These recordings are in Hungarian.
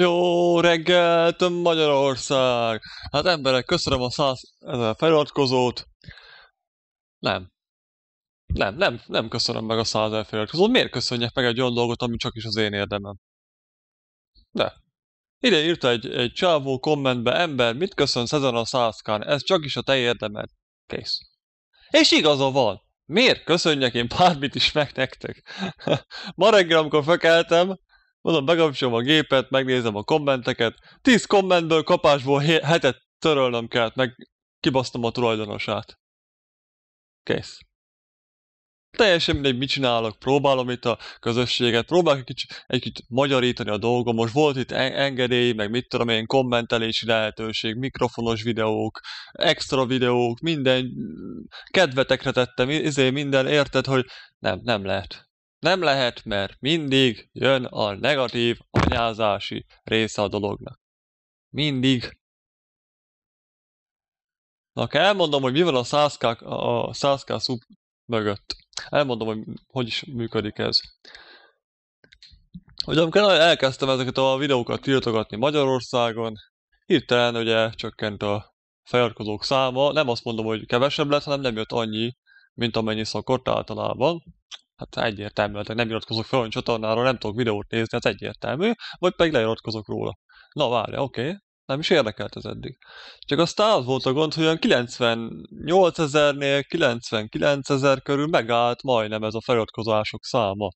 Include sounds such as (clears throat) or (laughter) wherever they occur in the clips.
Jó reggelt, Magyarország! Hát emberek, köszönöm a száz ezer feliratkozót. Nem. Nem, nem, nem köszönöm meg a száz ezer feliratkozót. Miért köszönjek meg egy olyan dolgot, ami csak is az én érdemem? De. Ide írta egy, egy csávó kommentbe, ember, mit köszönsz ezen a százkán? Ez csak is a te érdemed. Kész. És igaza van. Miért köszönjek én bármit is meg nektek? (laughs) Ma reggel, amikor fekeltem, Mondom, bekapcsolom a gépet, megnézem a kommenteket. Tíz kommentből kapásból hetet törölnöm kellett, meg kibasztom a tulajdonosát. Kész. Teljesen mindegy, mit csinálok, próbálom itt a közösséget, próbálok egy kicsit, egy kicsit magyarítani a dolgom. Most volt itt e- engedély, meg mit tudom én, kommentelési lehetőség, mikrofonos videók, extra videók, minden, kedvetekre tettem, izé minden, érted, hogy nem, nem lehet. Nem lehet, mert mindig jön a negatív anyázási része a dolognak. Mindig. Na, elmondom, hogy mi van a 100K, a 100K sub mögött. Elmondom, hogy hogy is működik ez. Hogy amikor elkezdtem ezeket a videókat tiltogatni Magyarországon, hirtelen ugye csökkent a feliratkozók száma. Nem azt mondom, hogy kevesebb lett, hanem nem jött annyi, mint amennyi szokott általában. Hát egyértelmű, hát nem iratkozok fel a csatornára, nem tudok videót nézni, hát egyértelmű, vagy pedig leiratkozok róla. Na várja, oké, okay. nem is érdekelt ez eddig. Csak aztán az volt a gond, hogy olyan 98 ezernél 99 ezer körül megállt majdnem ez a feliratkozások száma.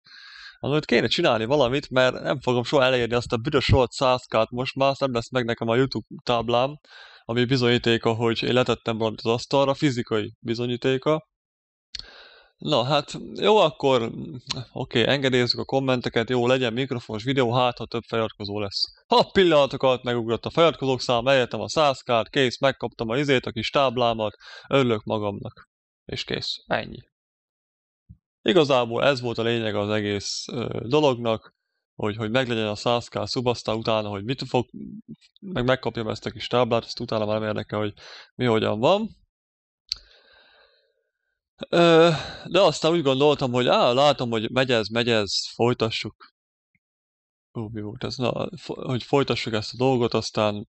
Amit kéne csinálni valamit, mert nem fogom soha elérni azt a büdös volt 100 most már, nem lesz meg nekem a YouTube táblám, ami bizonyítéka, hogy én letettem valamit az asztalra, fizikai bizonyítéka, Na hát, jó, akkor oké, okay, engedélyezzük a kommenteket, jó, legyen mikrofonos videó, hát ha több feliratkozó lesz. Ha pillanatokat megugrott a feliratkozók szám, eljöttem a 100 kárt, kész, megkaptam a izét, a kis táblámat, örülök magamnak. És kész, ennyi. Igazából ez volt a lényeg az egész ö, dolognak, hogy, hogy meglegyen a 100k utána, hogy mit fog, meg megkapjam ezt a kis táblát, ezt utána már nem érdekel, hogy mi hogyan van de aztán úgy gondoltam, hogy á, látom, hogy megy ez, megy ez, folytassuk. Ó, mi volt ez? Na, hogy folytassuk ezt a dolgot, aztán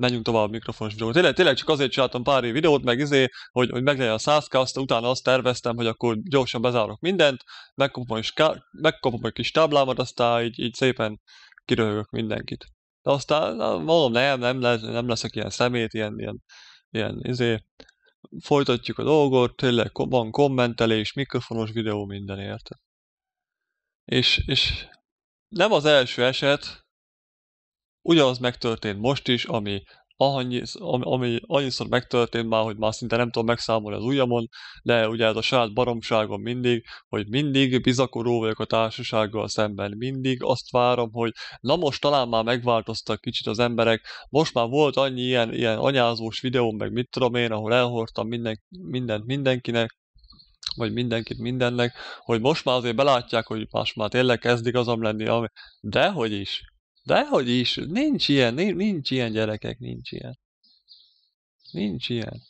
menjünk tovább a mikrofonos videót. Tényleg, tényleg csak azért csináltam pár év videót, meg izé, hogy, hogy meglegyen a 100 aztán utána azt terveztem, hogy akkor gyorsan bezárok mindent, megkapom egy, megkapom egy kis táblámat, aztán így, így szépen kiröhögök mindenkit. De aztán na, mondom, nem, nem, nem leszek ilyen szemét, ilyen, ilyen, ilyen izé, folytatjuk a dolgot, tényleg van kommentelés, mikrofonos videó, minden érte. És, és nem az első eset, ugyanaz megtörtént most is, ami annyi, ami annyiszor megtörtént már, hogy már szinte nem tudom megszámolni az ujjamon, de ugye ez a saját baromságom mindig, hogy mindig bizakodó vagyok a társasággal szemben, mindig azt várom, hogy na most talán már megváltoztak kicsit az emberek, most már volt annyi ilyen, ilyen anyázós videó, meg mit tudom én, ahol elhordtam minden, mindent mindenkinek, vagy mindenkit mindennek, hogy most már azért belátják, hogy más már tényleg kezd igazam lenni, de hogy is, de hogy is, nincs ilyen, nincs, nincs ilyen gyerekek, nincs ilyen. Nincs ilyen.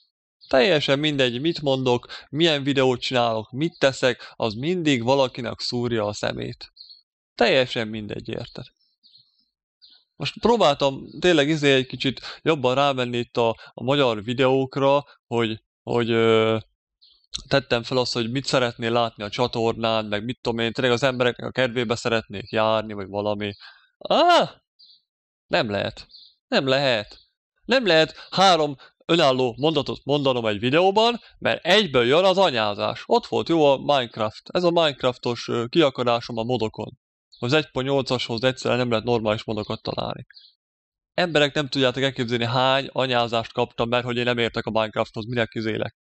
Teljesen mindegy, mit mondok, milyen videót csinálok, mit teszek, az mindig valakinek szúrja a szemét. Teljesen mindegy, érted? Most próbáltam tényleg izé egy kicsit jobban rávenni itt a, a magyar videókra, hogy, hogy ö, tettem fel azt, hogy mit szeretnél látni a csatornán, meg mit tudom én, tényleg az emberek a kedvébe szeretnék járni, vagy valami. Ah! Nem lehet. Nem lehet. Nem lehet három önálló mondatot mondanom egy videóban, mert egyből jön az anyázás. Ott volt jó a Minecraft. Ez a Minecraftos kiakadásom a modokon. Az 1.8-ashoz egyszerűen nem lehet normális modokat találni. Emberek nem tudjátok elképzelni hány anyázást kaptam, mert hogy én nem értek a Minecrafthoz, minek kizélek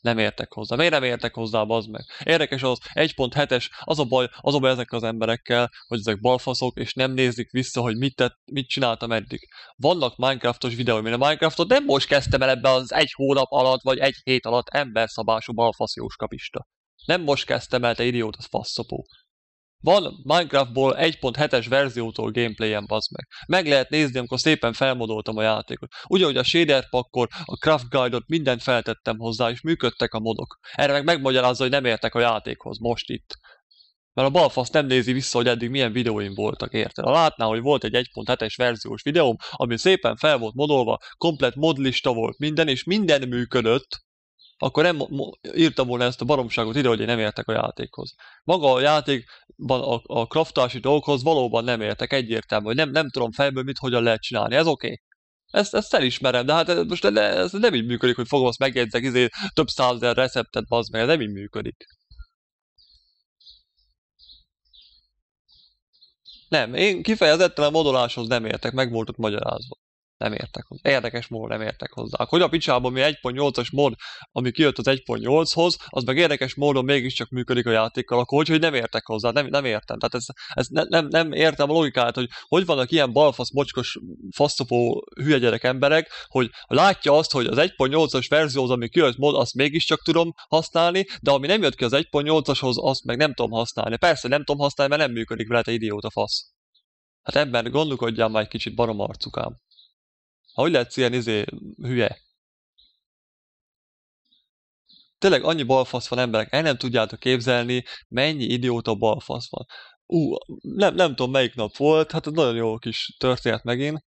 nem értek hozzá. Miért nem értek hozzá, az meg? Érdekes az, 1.7-es, az a baj, az a baj ezek az emberekkel, hogy ezek balfaszok, és nem nézik vissza, hogy mit, tett, mit csináltam eddig. Vannak Minecraftos videóim, én a Minecraftot nem most kezdtem el ebbe az egy hónap alatt, vagy egy hét alatt emberszabású balfaszjós kapista. Nem most kezdtem el, te idiót, az faszopó. Van Minecraftból 1.7-es verziótól gameplay-en, bazd meg. Meg lehet nézni, amikor szépen felmodoltam a játékot. Ugyanúgy a shader pakkor, a craft guide-ot mindent feltettem hozzá, és működtek a modok. Erre meg megmagyarázza, hogy nem értek a játékhoz most itt. Mert a balfasz nem nézi vissza, hogy eddig milyen videóim voltak, érted? Ha látná, hogy volt egy 1.7-es verziós videóm, ami szépen fel volt modolva, komplet modlista volt minden, és minden működött, akkor nem írtam volna ezt a baromságot ide, hogy én nem értek a játékhoz. Maga a játékban a, a kraftási dolgokhoz valóban nem értek egyértelmű, hogy nem, nem tudom fejből mit, hogyan lehet csinálni. Ez oké? Okay? Ezt, ezt elismerem, de hát ez most ne, ez nem így működik, hogy fogom azt megjegyzek, izé, több százezer receptet, az meg, ez nem így működik. Nem, én kifejezetten a modoláshoz nem értek, meg ott magyarázva nem értek hozzá. Érdekes módon nem értek hozzá. Akkor hogy a picsában mi 1.8-as mod, ami kijött az 1.8-hoz, az meg érdekes módon mégiscsak működik a játékkal, akkor hogy, hogy nem értek hozzá, nem, nem értem. Tehát ez, ez ne, nem, nem, értem a logikát, hogy hogy vannak ilyen balfasz, mocskos, faszopó hülye gyerek emberek, hogy látja azt, hogy az 1.8-as verzió az, ami kijött mod, azt mégiscsak tudom használni, de ami nem jött ki az 1.8-ashoz, azt meg nem tudom használni. Persze nem tudom használni, mert nem működik vele, te idióta fasz. Hát ebben gondolkodjál már egy kicsit baromarcukám. Hogy lehetsz ilyen izé, hülye? Tényleg annyi balfasz van emberek, el nem tudjátok képzelni, mennyi idióta balfasz van. Ú, nem, nem tudom melyik nap volt, hát nagyon jó kis történet megint.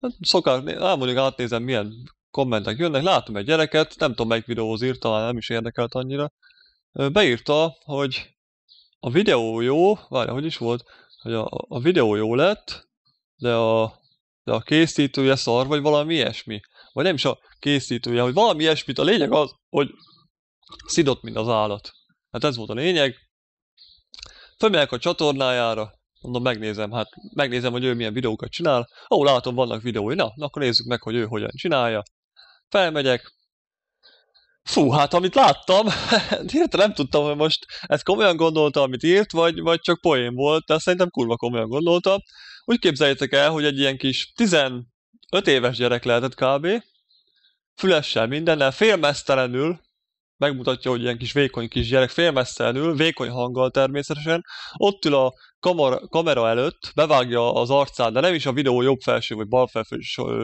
Hát szokás, nem mondjuk átnézem milyen kommentek jönnek, látom egy gyereket, nem tudom melyik videóhoz írt, talán nem is érdekelt annyira. Beírta, hogy a videó jó, várja, hogy is volt, hogy a, a videó jó lett, de a de a készítője szar, vagy valami ilyesmi. Vagy nem is a készítője, hogy valami ilyesmit. A lényeg az, hogy szidott, mint az állat. Hát ez volt a lényeg. Fölmegyek a csatornájára, mondom, megnézem, hát megnézem, hogy ő milyen videókat csinál. Ó, oh, látom, vannak videói, na, na, akkor nézzük meg, hogy ő hogyan csinálja. Felmegyek, Fú, hát amit láttam, hirtelen (laughs) nem tudtam, hogy most ezt komolyan gondolta, amit írt, vagy, vagy csak poén volt, de szerintem kurva komolyan gondolta. Úgy képzeljétek el, hogy egy ilyen kis 15 éves gyerek lehetett kb. Fülessel mindennel, félmesztelenül, megmutatja, hogy ilyen kis vékony kis gyerek, félmesztelenül, vékony hanggal természetesen, ott ül a kamar- kamera előtt bevágja az arcát, de nem is a videó jobb felső vagy bal felső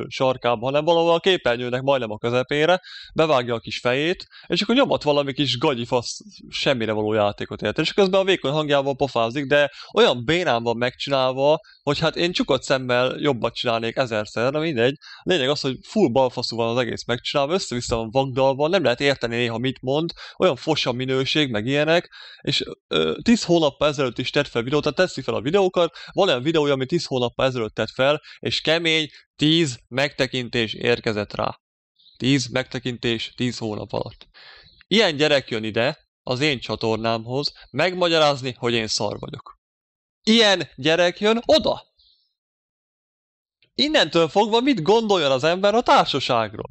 sarkába, hanem valahol a képernyőnek majdnem a közepére, bevágja a kis fejét, és akkor nyomat valami kis gagyifasz semmire való játékot érte. És közben a vékony hangjával pofázik, de olyan bénán van megcsinálva, hogy hát én csukott szemmel jobbat csinálnék ezerszer, de mindegy. A lényeg az, hogy full balfaszú van az egész megcsinálva, össze-vissza van vagdalva, nem lehet érteni néha mit mond, olyan fos a minőség, meg ilyenek, és ö, 10 hónap ezelőtt is tett fel videót, tehát veszi fel a videókat, van olyan videója, ami 10 hónappal ezelőtt tett fel, és kemény 10 megtekintés érkezett rá. 10 megtekintés 10 hónap alatt. Ilyen gyerek jön ide, az én csatornámhoz, megmagyarázni, hogy én szar vagyok. Ilyen gyerek jön oda. Innentől fogva mit gondoljon az ember a társaságról?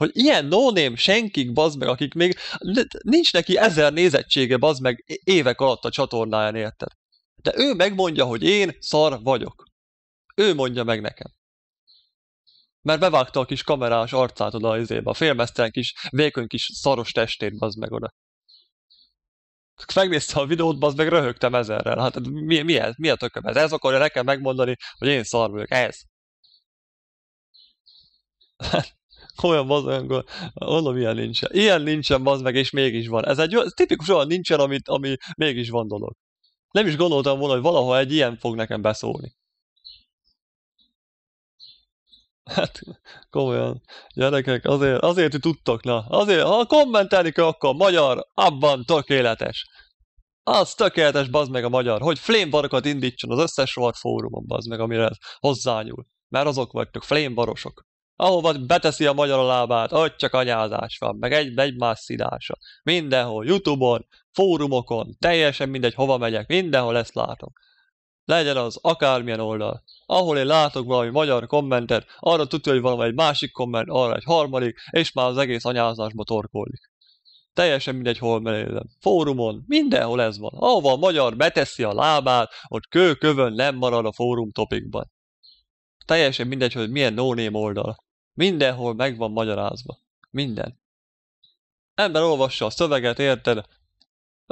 hogy ilyen no senkik, bazd meg, akik még nincs neki ezer nézettsége, bazd meg évek alatt a csatornáján, érted? De ő megmondja, hogy én szar vagyok. Ő mondja meg nekem. Mert bevágta a kis kamerás arcát oda az izébe, a félmeztelen kis, vékony kis szaros testét, bazd meg oda. Megnézte a videót, bazd meg röhögtem ezerrel. Hát mi, mi, ez? Mi a tököm ez? Ez akarja nekem megmondani, hogy én szar vagyok. Ez. (laughs) olyan bazd meg, mondom, ilyen nincsen. Ilyen nincsen bazd meg, és mégis van. Ez egy tipikus olyan nincsen, amit, ami mégis van dolog. Nem is gondoltam volna, hogy valaha egy ilyen fog nekem beszólni. Hát, komolyan, gyerekek, azért, azért, hogy tudtok, na, azért, ha kommentelni kell, akkor magyar, abban tökéletes. Az tökéletes, bazd meg a magyar, hogy flémbarokat indítson az összes rohadt fórumon, bazd meg, amire hozzányúl. Mert azok vagytok, flémbarosok ahova beteszi a magyar a lábát, ott csak anyázás van, meg egy, más szidása. Mindenhol, Youtube-on, fórumokon, teljesen mindegy, hova megyek, mindenhol ezt látom. Legyen az akármilyen oldal. Ahol én látok valami magyar kommentet, arra tudja, hogy valami egy másik komment, arra egy harmadik, és már az egész anyázásba torkolik. Teljesen mindegy, hol menélem. Fórumon, mindenhol ez van. Ahova a magyar beteszi a lábát, ott kő-kövön nem marad a fórum topikban. Teljesen mindegy, hogy milyen no oldal. Mindenhol meg van magyarázva. Minden. Ember olvassa a szöveget, érted?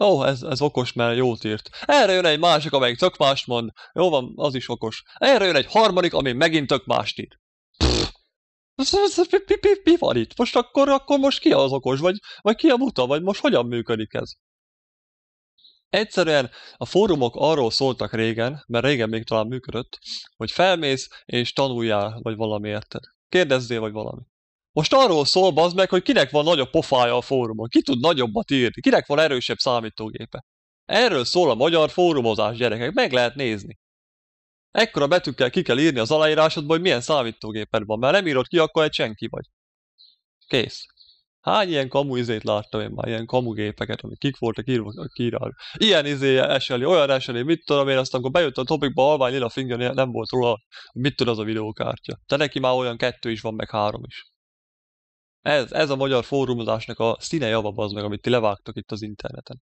Ó, ez, ez okos, mert jót írt. Erre jön egy másik, amelyik tök mást mond. Jó van, az is okos. Erre jön egy harmadik, ami megint tök mást ír. Mi van itt? Most akkor, akkor most ki az okos, vagy, vagy ki a buta, vagy most hogyan működik ez? Egyszerűen a fórumok arról szóltak régen, mert régen még talán működött, hogy felmész és tanuljál, vagy valami érted. Kérdezzél, vagy valami. Most arról szól az meg, hogy kinek van nagyobb pofája a fórumon, ki tud nagyobbat írni, kinek van erősebb számítógépe. Erről szól a magyar fórumozás, gyerekek, meg lehet nézni. Ekkora betűkkel ki kell írni az aláírásodba, hogy milyen számítógéped van, mert nem írod ki, akkor egy senki vagy. Kész. Hány ilyen kamu izét láttam én már, ilyen gépeket, amik kik voltak írva király. Ilyen izé eseli, olyan eseli, mit tudom én, aztán amikor bejött a topikba, alvány lila finger, nem volt róla, mit tud az a videókártya. De neki már olyan kettő is van, meg három is. Ez, ez a magyar fórumozásnak a színe java az meg, amit ti levágtok itt az interneten.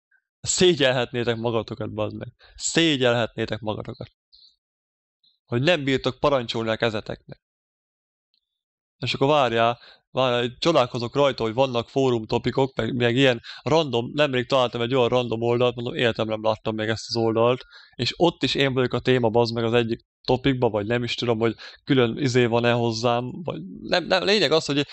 Szégyelhetnétek magatokat, bazd meg. Szégyelhetnétek magatokat. Hogy nem bírtok parancsolni a kezeteknek. És akkor várjál, várjál, csodálkozok rajta, hogy vannak fórum topikok, meg, meg ilyen random, nemrég találtam egy olyan random oldalt, mondom, életem nem láttam még ezt az oldalt, és ott is én vagyok a téma, az meg az egyik topikba, vagy nem is tudom, hogy külön izé van-e hozzám, vagy nem, nem, lényeg az, hogy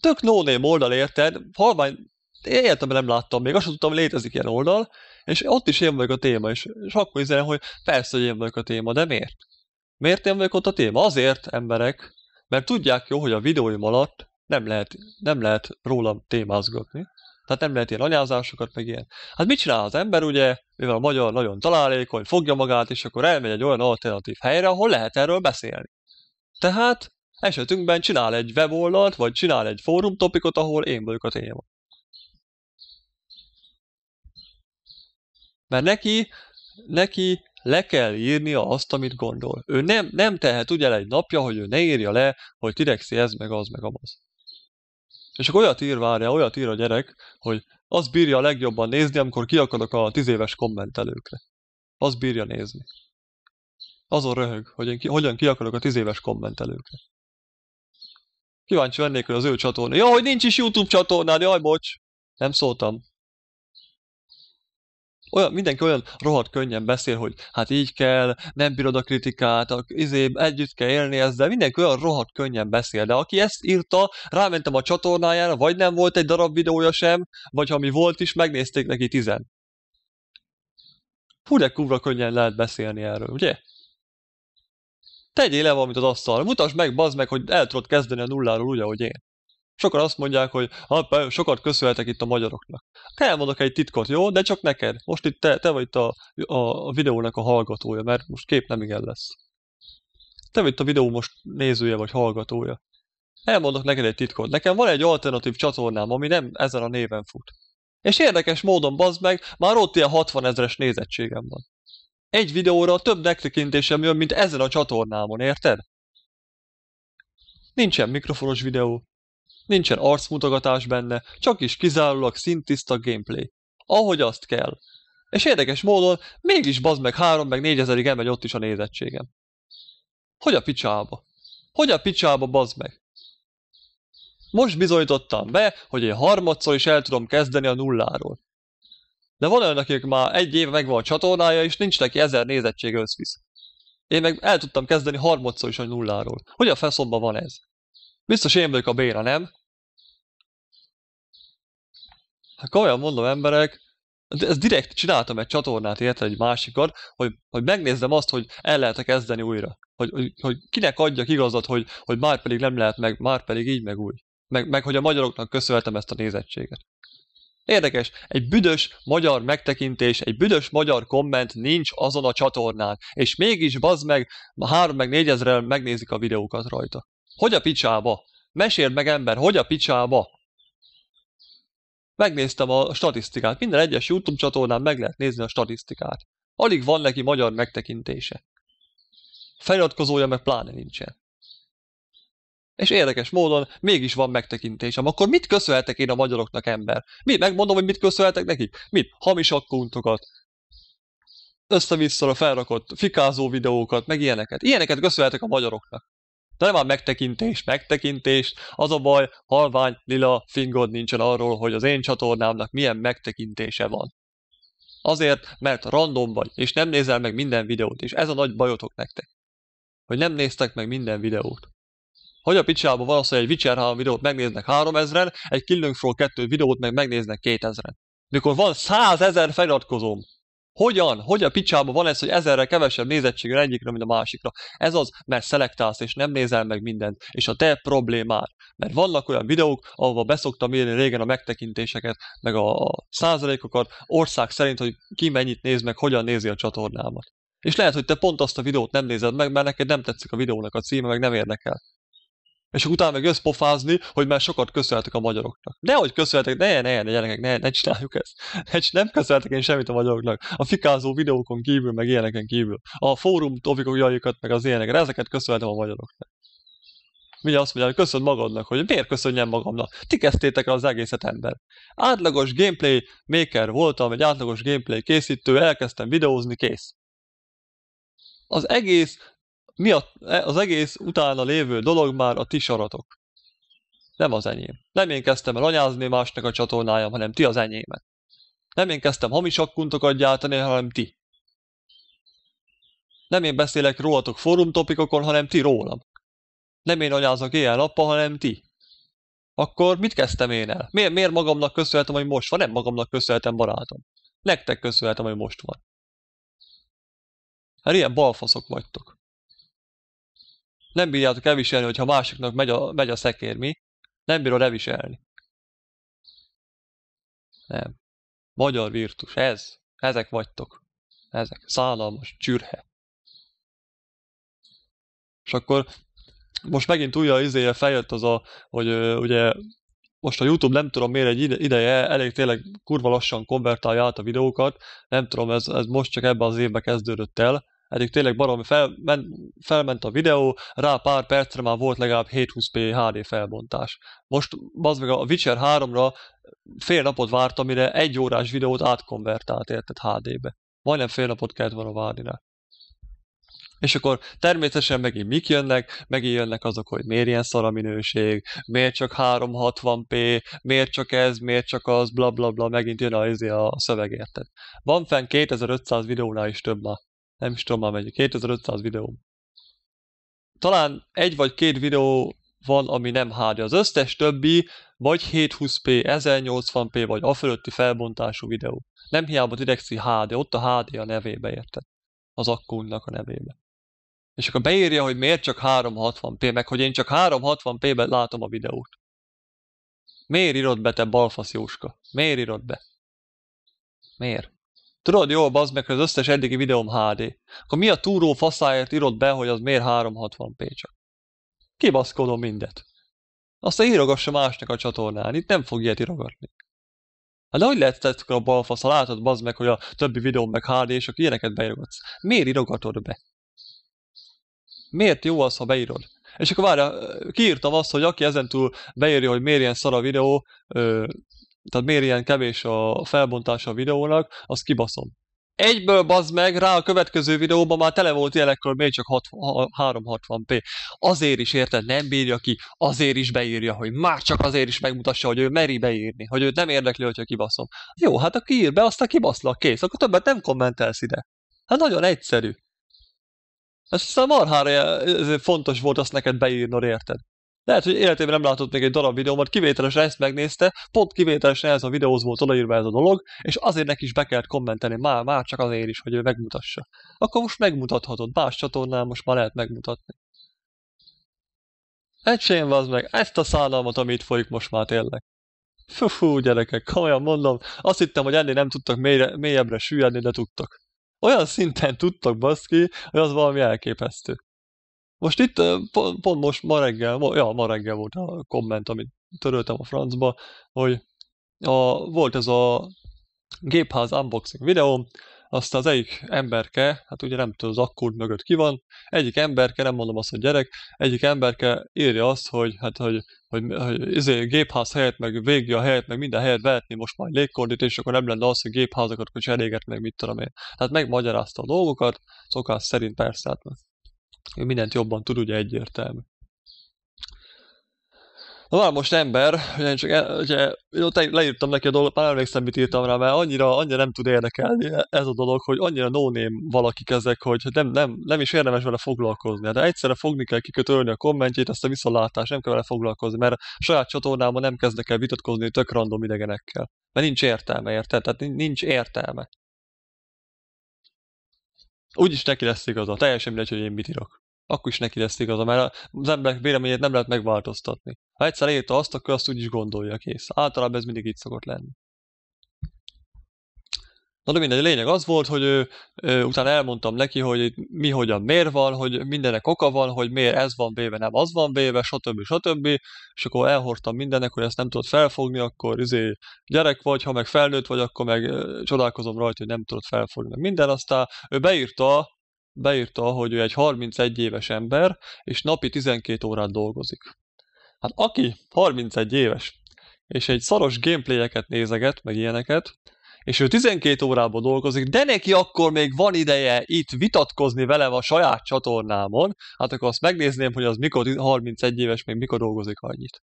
tök no name oldal érted, halvány életemben nem láttam még, azt sem tudtam, létezik ilyen oldal, és ott is én vagyok a téma, és, és akkor üzenem, hogy persze, hogy én vagyok a téma, de miért? Miért én vagyok ott a téma? Azért, emberek, mert tudják jó, hogy a videóim alatt nem lehet, nem lehet rólam témázgatni. Tehát nem lehet ilyen anyázásokat, meg ilyen. Hát mit csinál az ember, ugye, mivel a magyar nagyon találékony, fogja magát, és akkor elmegy egy olyan alternatív helyre, ahol lehet erről beszélni. Tehát esetünkben csinál egy weboldalt, vagy csinál egy fórum topikot, ahol én vagyok a téma. Mert neki, neki le kell írnia azt, amit gondol. Ő nem, nem tehet ugye egy napja, hogy ő ne írja le, hogy Tirexi ez, meg az, meg amaz. És akkor olyat ír, várja, olyat ír a gyerek, hogy az bírja a legjobban nézni, amikor kiakadok a tíz éves kommentelőkre. Az bírja nézni. Azon röhög, hogy én ki, hogyan kiakadok a tíz éves kommentelőkre. Kíváncsi lennék, hogy az ő csatorna. Ja, hogy nincs is YouTube csatornád, jaj, bocs! Nem szóltam olyan, mindenki olyan rohadt könnyen beszél, hogy hát így kell, nem bírod a kritikát, a, izé, együtt kell élni ezzel, mindenki olyan rohadt könnyen beszél, de aki ezt írta, rámentem a csatornájára, vagy nem volt egy darab videója sem, vagy ha mi volt is, megnézték neki tizen. Hú, de kurva könnyen lehet beszélni erről, ugye? Tegyél le valamit az asztalra, mutasd meg, bazd meg, hogy el tudod kezdeni a nulláról úgy, ahogy én. Sokan azt mondják, hogy ha, sokat köszönhetek itt a magyaroknak. Hát elmondok egy titkot, jó? De csak neked. Most itt te, te vagy itt a, a, a videónak a hallgatója, mert most kép nem igen lesz. Te vagy itt a videó most nézője vagy hallgatója. Elmondok neked egy titkot. Nekem van egy alternatív csatornám, ami nem ezen a néven fut. És érdekes módon, bazd meg, már ott ilyen 60 ezeres nézettségem van. Egy videóra több nektekintésem jön, mint ezen a csatornámon, érted? Nincsen mikrofonos videó, nincsen arcmutogatás benne, csak is kizárólag szintiszta gameplay. Ahogy azt kell. És érdekes módon mégis bazd meg három meg négyezerig elmegy ott is a nézettségem. Hogy a picsába? Hogy a picsába bazd meg? Most bizonyítottam be, hogy én harmadszor is el tudom kezdeni a nulláról. De van olyan, akik már egy éve megvan a csatornája, és nincs neki ezer nézettség összvisz. Én meg el tudtam kezdeni harmadszor is a nulláról. Hogy a feszomba van ez? Biztos én vagyok a béra, nem? Hát komolyan mondom emberek, ez direkt csináltam egy csatornát, érted egy másikat, hogy, hogy megnézzem azt, hogy el lehet kezdeni újra. Hogy, hogy, hogy kinek adjak igazat, hogy, hogy már pedig nem lehet meg, már pedig így, meg úgy. Meg, meg hogy a magyaroknak köszönhetem ezt a nézettséget. Érdekes, egy büdös magyar megtekintés, egy büdös magyar komment nincs azon a csatornán, és mégis bazd meg, három meg négyezrel megnézik a videókat rajta. Hogy a picsába? Meséld meg ember, hogy a picsába? Megnéztem a statisztikát. Minden egyes YouTube csatornán meg lehet nézni a statisztikát. Alig van neki magyar megtekintése. Feliratkozója meg pláne nincsen. És érdekes módon mégis van megtekintésem. Akkor mit köszönhetek én a magyaroknak, ember? Mi? Megmondom, hogy mit köszönhetek nekik? Mit? Hamis akkuntokat, össze-vissza felrakott fikázó videókat, meg ilyeneket. Ilyeneket köszönhetek a magyaroknak. De nem a megtekintés, megtekintés. Az a baj, halvány, lila fingod nincsen arról, hogy az én csatornámnak milyen megtekintése van. Azért, mert random vagy, és nem nézel meg minden videót, és ez a nagy bajotok nektek. Hogy nem néztek meg minden videót. Hogy a picsába van az, hogy egy Witcher 3 videót megnéznek 3000-en, egy Killing Floor 2 videót meg megnéznek 2000-en. Mikor van 100 ezer feliratkozóm, hogyan? Hogy a picsában van ez, hogy ezerre kevesebb nézettségre egyikre, mint a másikra? Ez az, mert szelektálsz, és nem nézel meg mindent, és a te problémád. Mert vannak olyan videók, ahova beszoktam írni régen a megtekintéseket, meg a százalékokat, ország szerint, hogy ki mennyit néz meg, hogyan nézi a csatornámat. És lehet, hogy te pont azt a videót nem nézed meg, mert neked nem tetszik a videónak a címe, meg nem érdekel. És utána meg jössz pofázni, hogy már sokat köszönhetek a magyaroknak. Nehogy köszönhetek, ne, ne, ne, gyerekek, ne, ne csináljuk ezt. Ne, nem köszönhetek én semmit a magyaroknak. A fikázó videókon kívül, meg ilyeneken kívül. A fórum tovikokjaikat, meg az ilyeneket, ezeket köszönhetem a magyaroknak. Mindjárt azt mondja, hogy köszönöm magadnak, hogy miért köszönjem magamnak. Ti kezdtétek el az egészet ember. Átlagos gameplay maker voltam, egy átlagos gameplay készítő, elkezdtem videózni, kész. Az egész mi a, e, az egész utána lévő dolog már a ti saratok. Nem az enyém. Nem én kezdtem el anyázni másnak a csatornájam, hanem ti az enyémet. Nem én kezdtem hamis akkuntokat gyártani, hanem ti. Nem én beszélek rólatok fórumtopikokon, hanem ti rólam. Nem én anyázok ilyen nappal hanem ti. Akkor mit kezdtem én el? Miért, miért magamnak köszönhetem, hogy most van? Nem magamnak köszönhetem, barátom. Nektek köszönhetem, hogy most van. Hát ilyen balfaszok vagytok. Nem bírjátok elviselni, hogyha másiknak megy a, megy a szekér, mi? Nem bírod elviselni. Nem. Magyar virtus, ez. Ezek vagytok. Ezek. Szállalmas csürhe. És akkor most megint újra izéje feljött az a, hogy ö, ugye most a YouTube nem tudom miért egy ideje, elég tényleg kurva lassan konvertálja át a videókat, nem tudom, ez, ez most csak ebben az évben kezdődött el, eddig tényleg baromi fel, men, felment a videó, rá pár percre már volt legalább 720p HD felbontás. Most az meg a Witcher 3-ra fél napot vártam, mire egy órás videót átkonvertált érted HD-be. Majdnem fél napot kellett volna várni rá. És akkor természetesen megint mik jönnek, megint jönnek azok, hogy miért ilyen szar a minőség, miért csak 360p, miért csak ez, miért csak az, bla bla bla, megint jön a, izé a szöveg, érted. Van fenn 2500 videónál is több már nem is tudom már mennyi, 2500 videó. Talán egy vagy két videó van, ami nem HD. Az összes többi vagy 720p, 1080p, vagy a fölötti felbontású videó. Nem hiába direkci HD, ott a HD a nevébe érted. Az akkúnak a nevébe. És akkor beírja, hogy miért csak 360p, meg hogy én csak 360p-ben látom a videót. Miért írod be, te balfasz Jóska? Miért írod be? Miért? Tudod, jó, bazd meg, hogy az összes eddigi videóm HD. Akkor mi a túró faszáért írod be, hogy az miért 360p csak? Kibaszkodom mindet. Aztán írogassa másnak a csatornán, itt nem fog ilyet írogatni. Hát de hogy lehet tetszik a balfasz, ha látod bazd meg, hogy a többi videóm meg HD, és akkor ilyeneket beírogatsz. Miért írogatod be? Miért jó az, ha beírod? És akkor várja, kiírtam azt, hogy aki ezentúl beírja, hogy miért ilyen szar a videó, ö, tehát miért ilyen kevés a felbontása a videónak, azt kibaszom. Egyből bazd meg, rá a következő videóban már tele volt ilyenekről, még csak 360p. Azért is érted, nem bírja ki, azért is beírja, hogy már csak azért is megmutassa, hogy ő meri beírni, hogy őt nem érdekli, hogyha kibaszom. Jó, hát aki ír be, aztán kibaszlak, kész, akkor többet nem kommentelsz ide. Hát nagyon egyszerű. Ez aztán marhára eh, fontos volt azt neked beírnod, érted? Lehet, hogy életében nem látott még egy darab videómat, kivételesen ezt megnézte, pont kivételesen ez a videóhoz volt odaírva ez a dolog, és azért neki is be kellett kommentelni, már, már csak azért is, hogy ő megmutassa. Akkor most megmutathatod, más csatornán most már lehet megmutatni. Ecsém az meg, ezt a szállalmat, amit folyik most már tényleg. Fú, fú gyerekek, komolyan mondom, azt hittem, hogy ennél nem tudtak mélyre, mélyebbre süllyedni, de tudtak. Olyan szinten tudtak, baszki, hogy az valami elképesztő. Most itt pont most ma reggel, ja, ma reggel volt a komment, amit töröltem a francba, hogy a, volt ez a gépház unboxing videó, azt az egyik emberke, hát ugye nem tudom az akkord mögött ki van, egyik emberke, nem mondom azt, hogy gyerek, egyik emberke írja azt, hogy hát, hogy, hogy, hogy izé, gépház helyett, meg végig a helyet, meg minden helyet vehetni most majd légkordít, és akkor nem lenne az, hogy gépházakat cseréget, meg mit tudom én. Tehát megmagyarázta a dolgokat, szokás szerint persze, hát ő mindent jobban tud, ugye egyértelmű. Na már most ember, ugye, csak, ugye te, leírtam neki a dolgot, már emlékszem, mit írtam rá, mert annyira, annyira nem tud érdekelni ez a dolog, hogy annyira no valakik ezek, hogy nem, nem, nem is érdemes vele foglalkozni. De hát egyszerre fogni kell kikötölni a kommentjét, ezt a viszontlátás, nem kell vele foglalkozni, mert saját csatornámon nem kezdek el vitatkozni tök random idegenekkel. Mert nincs értelme, érted? Tehát nincs értelme. Úgyis neki lesz igaza, teljesen mindegy, hogy én mit írok. Akkor is neki lesz igaza, mert az emberek véleményét nem lehet megváltoztatni. Ha egyszer érte azt, akkor azt úgy is gondolja, kész. Általában ez mindig így szokott lenni. Na de mindegy, lényeg az volt, hogy ő, ő, utána elmondtam neki, hogy mi hogyan miért van, hogy mindenek oka van, hogy miért ez van véve, nem az van véve, stb. stb. És akkor elhordtam mindennek, hogy ezt nem tudod felfogni, akkor izé gyerek vagy, ha meg felnőtt vagy, akkor meg csodálkozom rajta, hogy nem tudod felfogni. Meg minden, aztán ő beírta, beírta, hogy ő egy 31 éves ember, és napi 12 órát dolgozik. Hát aki 31 éves, és egy szaros gameplayeket nézeget, meg ilyeneket, és ő 12 órában dolgozik, de neki akkor még van ideje itt vitatkozni velem a saját csatornámon, hát akkor azt megnézném, hogy az mikor 31 éves, még mikor dolgozik annyit.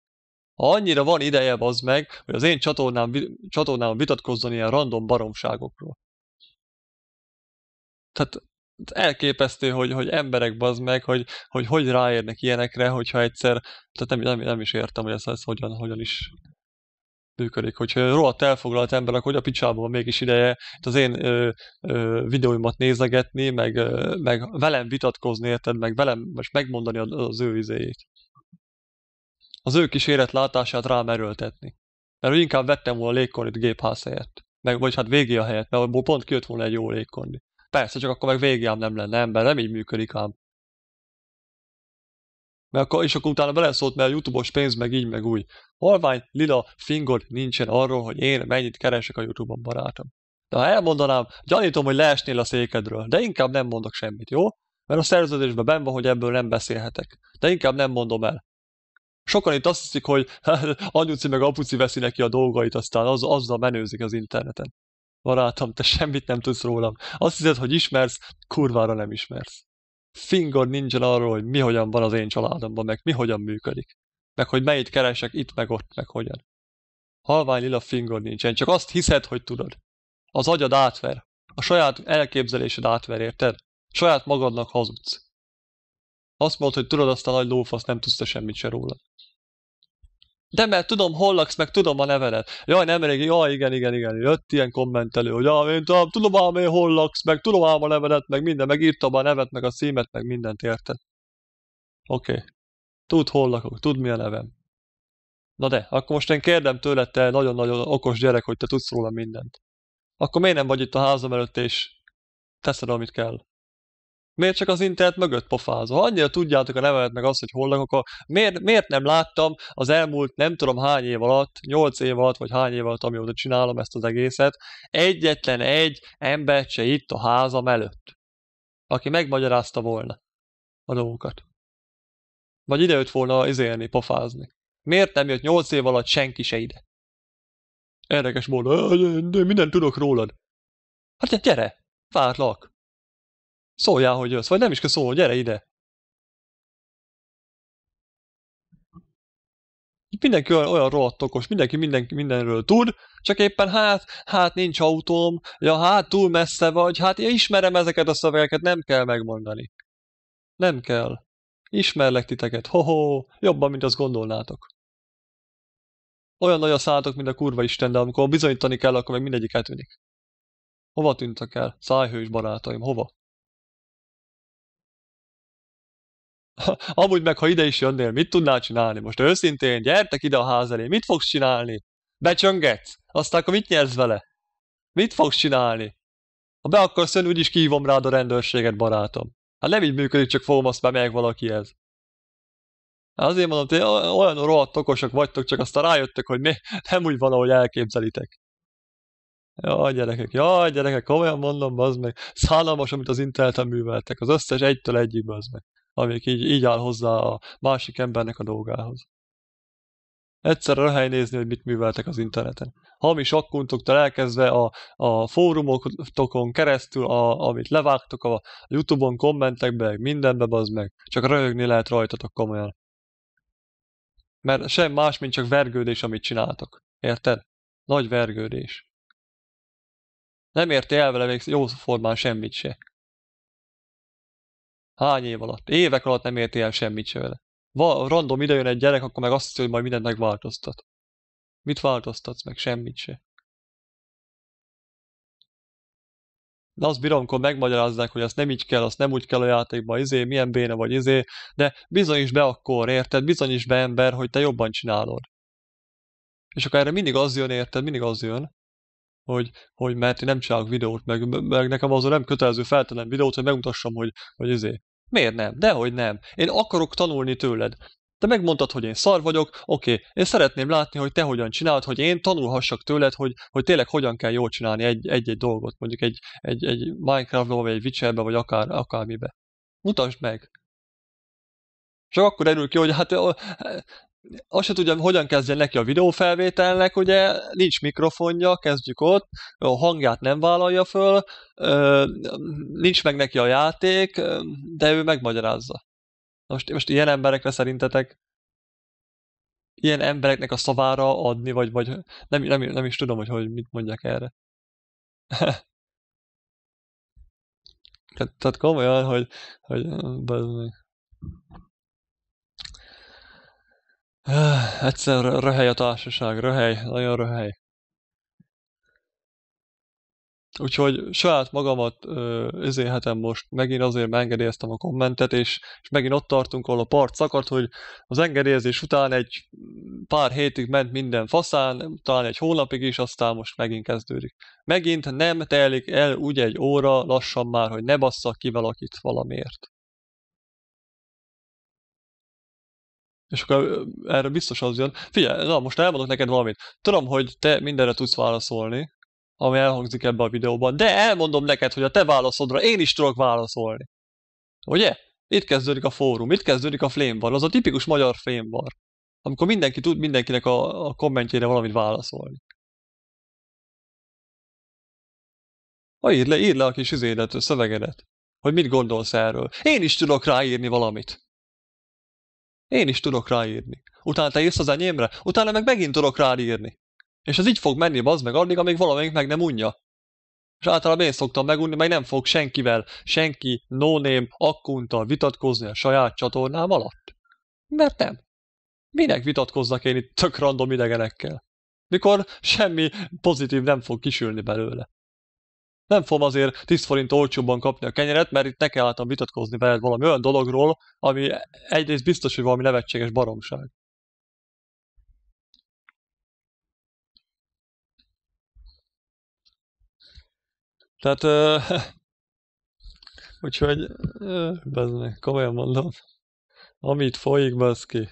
Ha annyira van ideje az meg, hogy az én csatornám, csatornámon vitatkozzon ilyen random baromságokról. Tehát elképesztő, hogy, hogy emberek bazd meg, hogy, hogy hogy ráérnek ilyenekre, hogyha egyszer, tehát nem, nem, nem is értem, hogy ez ez hogyan, hogyan is működik. Hogyha rohadt elfoglalt ember, akkor hogy a picsában van mégis ideje itt az én ö, ö, videóimat nézegetni, meg, ö, meg velem vitatkozni, érted, meg velem most megmondani az, az ő izéjét. Az ő kíséret látását rám erőltetni. Mert inkább vettem volna légkondit gépház helyett. Meg, vagy hát végé a helyett, mert pont kijött volna egy jó légkondi. Persze, csak akkor meg végéám nem lenne ember, nem így működik ám mert akkor, és akkor utána beleszólt, mert YouTube-os pénz, meg így, meg úgy. Halvány, lila fingod nincsen arról, hogy én mennyit keresek a YouTube-on, barátom. De ha elmondanám, gyanítom, hogy leesnél a székedről, de inkább nem mondok semmit, jó? Mert a szerződésben benne van, hogy ebből nem beszélhetek. De inkább nem mondom el. Sokan itt azt hiszik, hogy (laughs) anyuci meg apuci veszi neki a dolgait, aztán az, azzal menőzik az interneten. Barátom, te semmit nem tudsz rólam. Azt hiszed, hogy ismersz, kurvára nem ismersz fingod nincsen arról, hogy mi hogyan van az én családomban, meg mi hogyan működik, meg hogy melyit keresek itt, meg ott, meg hogyan. Halvány lila fingod nincsen, csak azt hiszed, hogy tudod. Az agyad átver, a saját elképzelésed átver, érted? Saját magadnak hazudsz. Azt mondod, hogy tudod azt a nagy lófasz, nem tudsz semmit se róla. De mert tudom, hol laksz, meg tudom a nevedet. Jaj, nem elég, jaj, igen, igen, igen, jött ilyen kommentelő, hogy ja, én tudom, tudom ám, én hol laksz, meg tudom ám a nevedet, meg minden, meg írtam a nevet, meg a címet, meg mindent, érted? Oké. Okay. Tud, hol lakok, tud, mi a nevem. Na de, akkor most én kérdem tőled, te nagyon-nagyon okos gyerek, hogy te tudsz róla mindent. Akkor miért nem vagy itt a házam előtt, és teszed, amit kell? Miért csak az internet mögött pofázol? Ha annyira tudjátok a nevemet meg azt, hogy hol lakok, akkor miért, miért nem láttam az elmúlt nem tudom hány év alatt, 8 év alatt, vagy hány év alatt, amióta csinálom ezt az egészet, egyetlen egy ember se itt a házam előtt, aki megmagyarázta volna a dolgokat. Vagy ide jött volna izélni, pofázni. Miért nem jött 8 év alatt senki se ide? Érdekes módon, de mindent tudok rólad. Hát gyere, várlak. Szóljál, hogy jössz, vagy nem is kell szól, gyere ide. Mindenki olyan, olyan rohadt mindenki, minden, mindenről tud, csak éppen hát, hát nincs autóm, ja hát túl messze vagy, hát én ismerem ezeket a szövegeket, nem kell megmondani. Nem kell. Ismerlek titeket, hoho, -ho, jobban, mint azt gondolnátok. Olyan nagy a szálltok, mint a kurva Isten, de amikor bizonyítani kell, akkor meg mindegyik eltűnik. Hova tűntek el? Szájhős barátaim, hova? (laughs) amúgy meg, ha ide is jönnél, mit tudnál csinálni? Most őszintén, gyertek ide a ház elé, mit fogsz csinálni? Becsöngetsz? Aztán akkor mit nyersz vele? Mit fogsz csinálni? Ha be akarsz jönni, úgyis kihívom rád a rendőrséget, barátom. Hát nem így működik, csak fogom azt bemegyek valakihez. Azért mondom, hogy olyan rohadt okosak vagytok, csak aztán rájöttek, hogy mi (laughs) nem úgy van, ahogy elképzelitek. Jaj, gyerekek, jaj, gyerekek, komolyan mondom, bazd meg. Szállalmas, amit az interneten műveltek, az összes egytől egyig, bazd meg amik így, így áll hozzá a másik embernek a dolgához. Egyszerre röhely nézni, hogy mit műveltek az interneten. Hamis akkuntoktól elkezdve a, a fórumokon keresztül, a, amit levágtok a Youtube-on kommentekbe, mindenbe bazd meg. Csak röhögni lehet rajtatok komolyan. Mert sem más, mint csak vergődés, amit csináltok. Érted? Nagy vergődés. Nem érti el vele még formán semmit se. Hány év alatt? Évek alatt nem értél el semmit sőle. Va, random idejön egy gyerek, akkor meg azt hiszi, hogy majd mindent megváltoztat. Mit változtatsz meg? Semmit se. De azt bírom, amikor megmagyarázzák, hogy ezt nem így kell, azt nem úgy kell a játékban, izé, milyen béne vagy izé, de bizonyíts be akkor, érted? Bizonyíts be ember, hogy te jobban csinálod. És akkor erre mindig az jön, érted? Mindig az jön, hogy, hogy mert én nem csinálok videót, meg, meg nekem azon nem kötelező feltenem videót, hogy megmutassam, hogy, hogy izé. Miért nem? Dehogy nem. Én akarok tanulni tőled. Te megmondtad, hogy én szar vagyok, oké, okay. én szeretném látni, hogy te hogyan csinálod, hogy én tanulhassak tőled, hogy, hogy tényleg hogyan kell jól csinálni egy-egy dolgot, mondjuk egy, egy, egy Minecraft-ba, vagy egy witcher vagy akár, akármibe. Mutasd meg! Csak akkor derül ki, hogy hát azt se tudja, hogyan kezdjen neki a videófelvételnek, ugye nincs mikrofonja, kezdjük ott, a hangját nem vállalja föl, nincs meg neki a játék, de ő megmagyarázza. Most, most ilyen emberekre szerintetek ilyen embereknek a szavára adni, vagy, vagy nem, nem, nem is tudom, hogy, hogy mit mondjak erre. (laughs) tehát, komolyan, hogy, hogy Egyszer röhely a társaság, röhely, nagyon röhely. Úgyhogy saját magamat ezéhetem most, megint azért, megengedélyeztem a kommentet, és, és megint ott tartunk, ahol a part szakadt, hogy az engedélyezés után egy pár hétig ment minden faszán, talán egy hónapig is, aztán most megint kezdődik. Megint nem telik el úgy egy óra lassan már, hogy ne basszak ki valakit valamiért. És akkor erre biztos az jön. Figyelj, na, most elmondok neked valamit. Tudom, hogy te mindenre tudsz válaszolni, ami elhangzik ebbe a videóban, de elmondom neked, hogy a te válaszodra én is tudok válaszolni. Ugye? Itt kezdődik a fórum, itt kezdődik a bar. az a tipikus magyar bar, Amikor mindenki tud mindenkinek a, a kommentjére valamit válaszolni. Ha írd le, írd le a kis izédet, szövegedet, hogy mit gondolsz erről. Én is tudok ráírni valamit. Én is tudok ráírni. Utána te írsz az enyémre, utána meg megint tudok ráírni. És ez így fog menni az meg addig, amíg valamelyik meg nem unja. És általában én szoktam megunni, mert nem fog senkivel, senki no-name akkuntal vitatkozni a saját csatornám alatt. Mert nem. Minek vitatkoznak én itt tök random idegenekkel? Mikor semmi pozitív nem fog kisülni belőle. Nem fogom azért 10 forint olcsóbban kapni a kenyeret, mert itt ne kell álltam vitatkozni veled valami olyan dologról, ami egyrészt biztos, hogy valami nevetséges baromság. Tehát, euh, (laughs) úgyhogy, euh, bezni, komolyan mondom, amit folyik, ki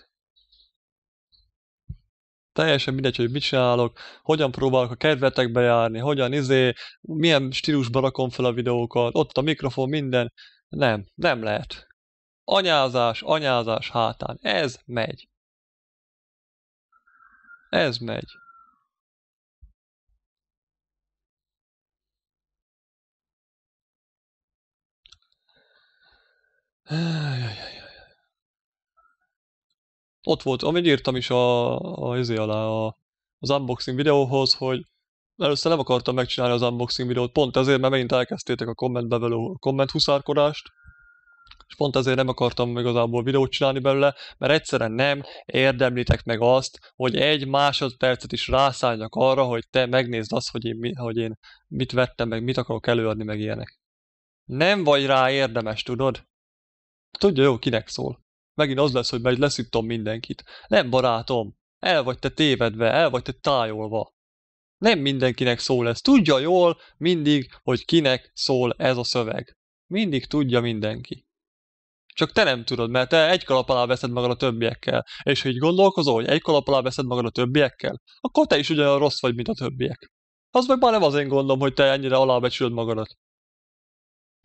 teljesen mindegy, hogy mit csinálok, hogyan próbálok a kedvetekbe járni, hogyan izé, milyen stílusban rakom fel a videókat, ott a mikrofon, minden. Nem, nem lehet. Anyázás, anyázás hátán. Ez megy. Ez megy. ay ott volt, amit írtam is a, a, izé alá a, az unboxing videóhoz, hogy először nem akartam megcsinálni az unboxing videót, pont ezért, mert megint elkezdtétek a kommentbe való a komment huszárkodást, és pont ezért nem akartam igazából videót csinálni belőle, mert egyszerűen nem érdemlitek meg azt, hogy egy másodpercet is rászálljak arra, hogy te megnézd azt, hogy én, hogy én mit vettem, meg mit akarok előadni, meg ilyenek. Nem vagy rá érdemes, tudod? Tudja jó, kinek szól. Megint az lesz, hogy majd leszittom mindenkit. Nem, barátom. El vagy te tévedve, el vagy te tájolva. Nem mindenkinek szól ez. Tudja jól mindig, hogy kinek szól ez a szöveg. Mindig tudja mindenki. Csak te nem tudod, mert te egy kalap alá veszed magad a többiekkel. És ha így gondolkozol, hogy egy kalap alá veszed magad a többiekkel, akkor te is ugyanolyan rossz vagy, mint a többiek. Az meg már nem az én gondom, hogy te ennyire alábecsülöd magadat.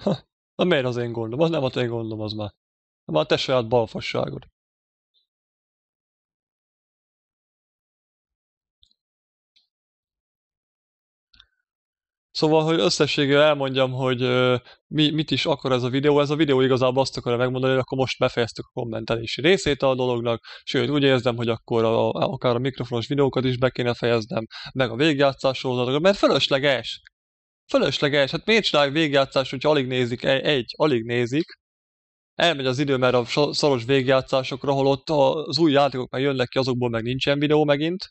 Ha, na miért az én gondom? Az nem a te gondom, az már. Van a te saját balfasságod. Szóval, hogy összességében elmondjam, hogy mi, mit is akar ez a videó. Ez a videó igazából azt akarja megmondani, hogy akkor most befejeztük a kommentelési részét a dolognak, sőt, úgy érzem, hogy akkor a, akár a mikrofonos videókat is be kéne fejeznem, meg a végjátszás sorozatokat, mert fölösleges. Fölösleges. Hát miért csinálj végjátszást, hogyha alig nézik egy, alig nézik, elmegy az idő mert a szoros végjátszásokra, holott az új játékok már jönnek ki, azokból meg nincsen videó megint,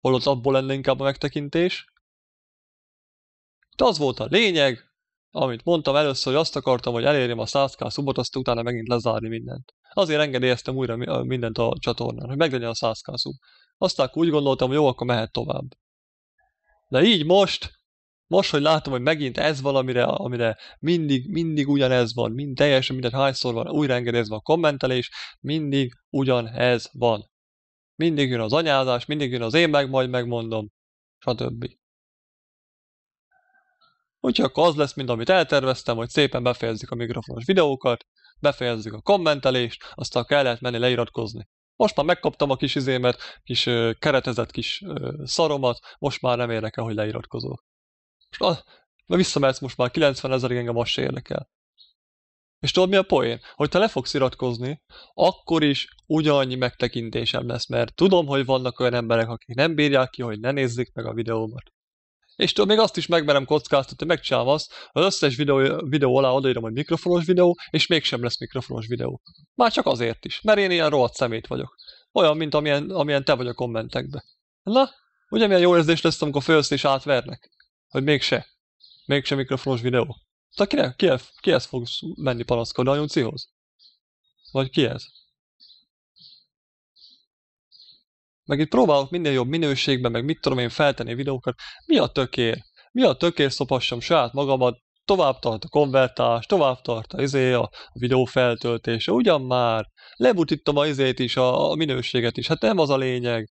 holott abból lenne inkább a megtekintés. De az volt a lényeg, amit mondtam először, hogy azt akartam, hogy elérjem a 100k szubot, azt utána megint lezárni mindent. Azért engedélyeztem újra mindent a csatornán, hogy meglegyen a 100k szub. Aztán úgy gondoltam, hogy jó, akkor mehet tovább. De így most most, hogy látom, hogy megint ez valamire, amire mindig, mindig ugyanez van, mind teljesen minden hányszor van újra engedélyezve a kommentelés, mindig ugyanez van. Mindig jön az anyázás, mindig jön az én meg majd megmondom, stb. Úgyhogy akkor az lesz, mint amit elterveztem, hogy szépen befejezzük a mikrofonos videókat, befejezzük a kommentelést, aztán kell lehet menni leiratkozni. Most már megkaptam a kis izémet, kis keretezett kis szaromat, most már nem érdekel, hogy leiratkozok. És a, mert visszamehetsz most már 90 ezer engem azt se érdekel. És tudod mi a poén? Hogy te le fogsz iratkozni, akkor is ugyannyi megtekintésem lesz, mert tudom, hogy vannak olyan emberek, akik nem bírják ki, hogy ne nézzék meg a videómat. És tudod, még azt is megmerem kockáztatni, megcsinálom azt, hogy az összes videó, videó alá odaírom, hogy mikrofonos videó, és mégsem lesz mikrofonos videó. Már csak azért is, mert én ilyen rohadt szemét vagyok. Olyan, mint amilyen, amilyen te vagy a kommentekben. Na, ugye milyen jó érzés lesz, amikor fölsz és átvernek? hogy mégse, mégse mikrofonos videó. Tehát ki, ki, ez fog menni panaszkodni a nyuncihoz? Vagy ez? Meg itt próbálok minél jobb minőségben, meg mit tudom én feltenni videókat. Mi a tökér? Mi a tökér szopassam saját magamat? Tovább tart a konvertás, tovább tart a, izé, a videó feltöltése. Ugyan már, lebutítom a izét is, a minőséget is. Hát nem az a lényeg.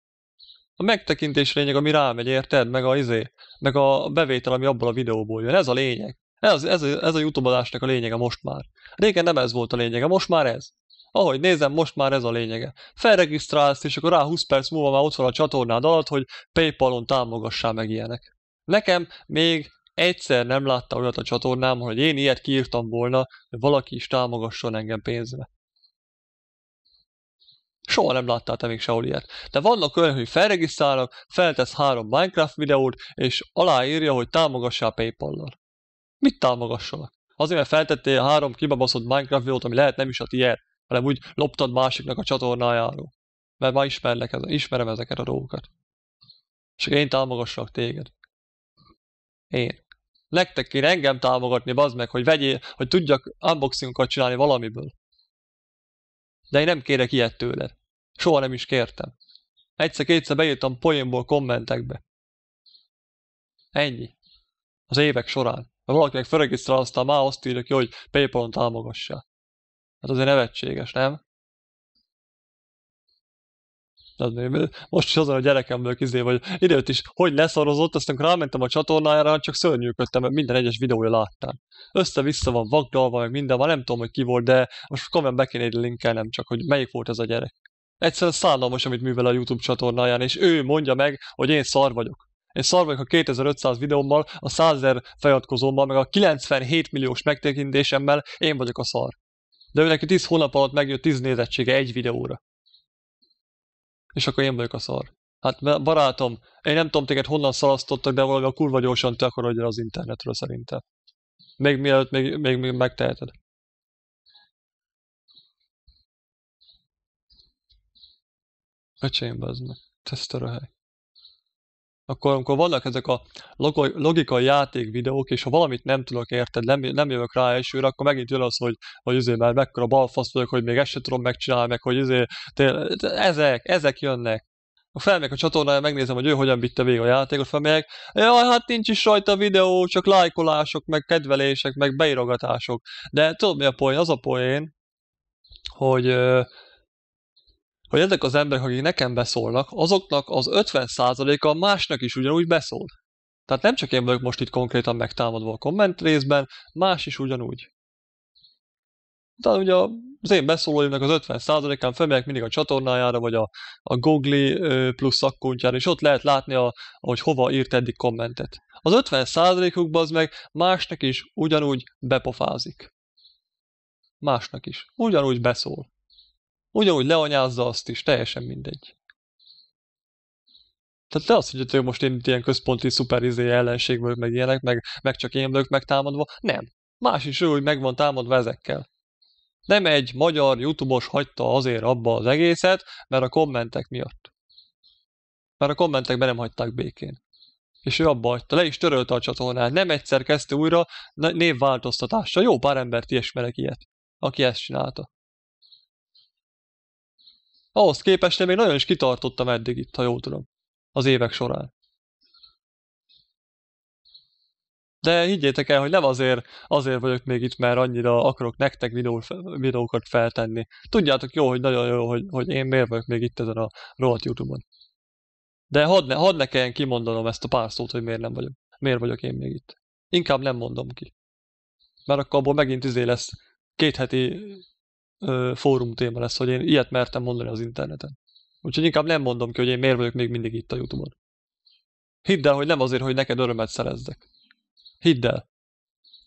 A megtekintés lényeg, ami rámegy, érted? Meg a, izé, meg a bevétel, ami abból a videóból jön. Ez a lényeg. Ez, ez, ez a YouTube adásnak a lényege most már. Régen nem ez volt a lényege, most már ez. Ahogy nézem, most már ez a lényege. Felregisztrálsz, és akkor rá 20 perc múlva már ott van a csatornád alatt, hogy Paypalon támogassál meg ilyenek. Nekem még egyszer nem látta olyat a csatornám, hogy én ilyet kiírtam volna, hogy valaki is támogasson engem pénzbe. Soha nem láttál te még sehol ilyet. De vannak olyan, hogy felregisztrálnak, feltesz három Minecraft videót, és aláírja, hogy a Paypal-nal. Mit támogassanak? Azért, mert feltettél három kibabaszott Minecraft videót, ami lehet nem is a tiéd, hanem úgy loptad másiknak a csatornájáról. Mert már ismerlek ezen, ismerem ezeket a dolgokat. És én támogassak téged. Én. Nektek kéne engem támogatni, bazd meg, hogy vegyél, hogy tudjak unboxingokat csinálni valamiből. De én nem kérek ilyet tőled. Soha nem is kértem. Egyszer-kétszer beírtam poénból kommentekbe. Ennyi. Az évek során. Ha valakinek felregisztrál, aztán már azt írja ki, hogy Paypalon támogassa. Hát azért nevetséges, nem? Most is azon a gyerekemből kizé, hogy időt is, hogy leszorozott, aztán rámentem a csatornájára, csak szörnyűködtem, mert minden egyes videója láttam. Össze-vissza van vagdalva, meg minden van, nem tudom, hogy ki volt, de most komolyan be kéne nem csak, hogy melyik volt ez a gyerek. Egyszerűen szállalmas, amit művel a YouTube csatornáján, és ő mondja meg, hogy én szar vagyok. Én szar vagyok a 2500 videómmal, a 100 ezer feliratkozómmal, meg a 97 milliós megtekintésemmel én vagyok a szar. De ő neki 10 hónap alatt megjött 10 nézettsége egy videóra. És akkor én vagyok a szar. Hát barátom, én nem tudom téged honnan szalasztottak, de valami a kurva gyorsan te akarod az internetről szerintem. Még mielőtt még, még, még megteheted. Öcsém, bazd meg. hely akkor amikor vannak ezek a logikai játék videók, és ha valamit nem tudok érted, nem, nem jövök rá elsőre, akkor megint jön az, hogy, hogy izé, már mekkora balfasz vagyok, hogy még ezt sem tudom megcsinálni, meg hogy izé, tél, ezek, ezek jönnek. Felmegyek a csatornára, megnézem, hogy ő hogyan vitte végig a játékot, felmegyek, jaj, hát nincs is rajta videó, csak lájkolások, meg kedvelések, meg beirogatások. De tudod mi a poén? Az a poén, hogy hogy ezek az emberek, akik nekem beszólnak, azoknak az 50%-a másnak is ugyanúgy beszól. Tehát nem csak én vagyok most itt konkrétan megtámadva a komment részben, más is ugyanúgy. Tehát ugye az én beszólóimnak az 50%-án felmegyek mindig a csatornájára, vagy a, a Google plusz szakkontjára, és ott lehet látni, a, hogy hova írt eddig kommentet. Az 50%-ukban az meg másnak is ugyanúgy bepofázik. Másnak is. Ugyanúgy beszól. Ugyanúgy leanyázza azt is, teljesen mindegy. Tehát te azt hogy ő most én ilyen központi szuperizé ellenség vagyok, meg ilyenek, meg, meg csak én vagyok megtámadva. Nem. Más is ő, hogy meg van támadva ezekkel. Nem egy magyar youtubos hagyta azért abba az egészet, mert a kommentek miatt. Mert a kommentekben nem hagyták békén. És ő abba hagyta, le is törölte a csatornát, nem egyszer kezdte újra névváltoztatásra. Jó pár embert ismerek ilyet, aki ezt csinálta. Ahhoz képest én még nagyon is kitartottam eddig itt, ha jól tudom, az évek során. De higgyétek el, hogy nem azért, azért vagyok még itt, mert annyira akarok nektek videó, videókat feltenni. Tudjátok jó, hogy nagyon jó, hogy, hogy én miért vagyok még itt ezen a rohadt Youtube-on. De hadd ne, hadd ne kelljen kimondanom ezt a pár szót, hogy miért nem vagyok. Miért vagyok én még itt. Inkább nem mondom ki. Mert akkor abból megint izé lesz két heti ö, fórum téma lesz, hogy én ilyet mertem mondani az interneten. Úgyhogy inkább nem mondom ki, hogy én miért vagyok még mindig itt a Youtube-on. Hidd el, hogy nem azért, hogy neked örömet szerezzek. Hidd el.